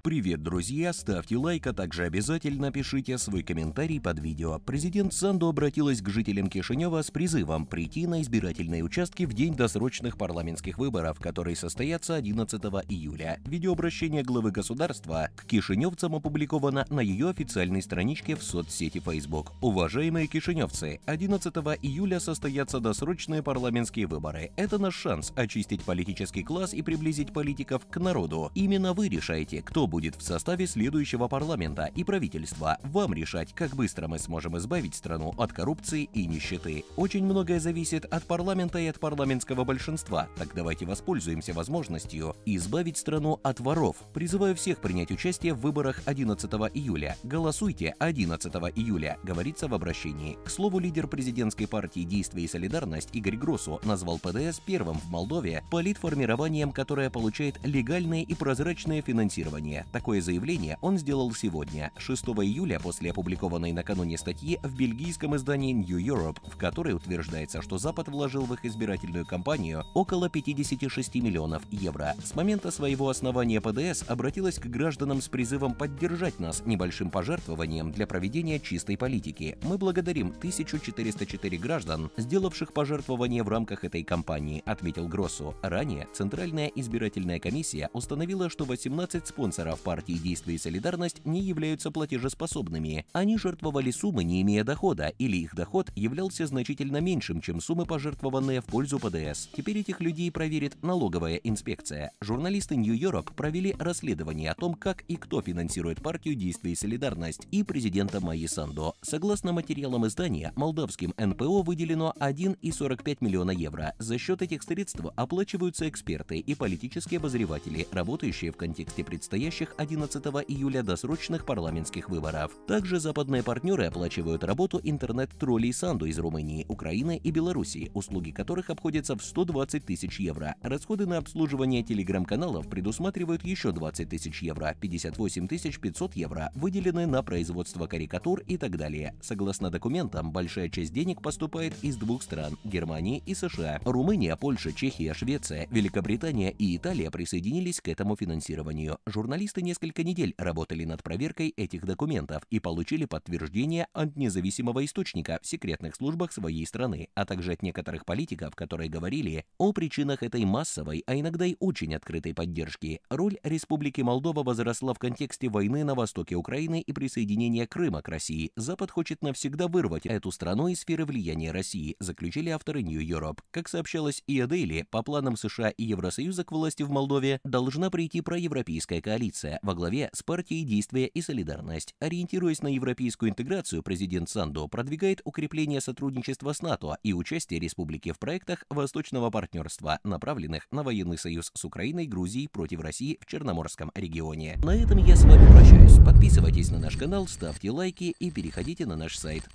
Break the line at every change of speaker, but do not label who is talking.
Привет, друзья! Ставьте лайк, а также обязательно пишите свой комментарий под видео. Президент Санду обратилась к жителям Кишинева с призывом прийти на избирательные участки в день досрочных парламентских выборов, которые состоятся 11 июля. Видеообращение главы государства к кишиневцам опубликовано на ее официальной страничке в соцсети Facebook. Уважаемые кишиневцы, 11 июля состоятся досрочные парламентские выборы. Это наш шанс очистить политический класс и приблизить политиков к народу. Именно вы решаете, кто будет будет в составе следующего парламента и правительства. Вам решать, как быстро мы сможем избавить страну от коррупции и нищеты. Очень многое зависит от парламента и от парламентского большинства, так давайте воспользуемся возможностью избавить страну от воров. Призываю всех принять участие в выборах 11 июля. Голосуйте 11 июля, говорится в обращении. К слову, лидер президентской партии «Действие и солидарность» Игорь Гросу назвал ПДС первым в Молдове политформированием, которое получает легальное и прозрачное финансирование внимание, такое заявление он сделал сегодня, 6 июля, после опубликованной накануне статьи в бельгийском издании New Europe, в которой утверждается, что Запад вложил в их избирательную кампанию около 56 миллионов евро. С момента своего основания ПДС обратилась к гражданам с призывом поддержать нас небольшим пожертвованием для проведения чистой политики. Мы благодарим 1404 граждан, сделавших пожертвование в рамках этой кампании, отметил Гроссу. Ранее Центральная избирательная комиссия установила, что 18 спонсоров прав партии «Действие и солидарность» не являются платежеспособными. Они жертвовали суммы, не имея дохода, или их доход являлся значительно меньшим, чем суммы, пожертвованные в пользу ПДС. Теперь этих людей проверит налоговая инспекция. Журналисты New Europe провели расследование о том, как и кто финансирует партию «Действие и солидарность» и президента Майи Сандо. Согласно материалам издания, молдавским НПО выделено 1,45 миллиона евро. За счет этих средств оплачиваются эксперты и политические обозреватели, работающие в контексте предстоящей проходящих 11 июля досрочных парламентских выборов. Также западные партнеры оплачивают работу интернет-троллей Санду из Румынии, Украины и Белоруссии, услуги которых обходятся в 120 тысяч евро. Расходы на обслуживание телеграм-каналов предусматривают еще 20 тысяч евро, 58 500 евро выделены на производство карикатур и так далее. Согласно документам, большая часть денег поступает из двух стран – Германии и США. Румыния, Польша, Чехия, Швеция, Великобритания и Италия присоединились к этому финансированию. Журналист Журналисты несколько недель работали над проверкой этих документов и получили подтверждение от независимого источника в секретных службах своей страны, а также от некоторых политиков, которые говорили о причинах этой массовой, а иногда и очень открытой поддержки. Роль Республики Молдова возросла в контексте войны на востоке Украины и присоединения Крыма к России. Запад хочет навсегда вырвать эту страну из сферы влияния России, заключили авторы New Europe. Как сообщалось и о Daily, по планам США и Евросоюза к власти в Молдове должна прийти проевропейская коалиция коалиция во главе с партией Действия и солидарность». Ориентируясь на европейскую интеграцию, президент Сандо продвигает укрепление сотрудничества с НАТО и участие республики в проектах восточного партнерства, направленных на военный союз с Украиной, Грузией против России в Черноморском регионе. На этом я с вами прощаюсь. Подписывайтесь на наш канал, ставьте лайки и переходите на наш сайт.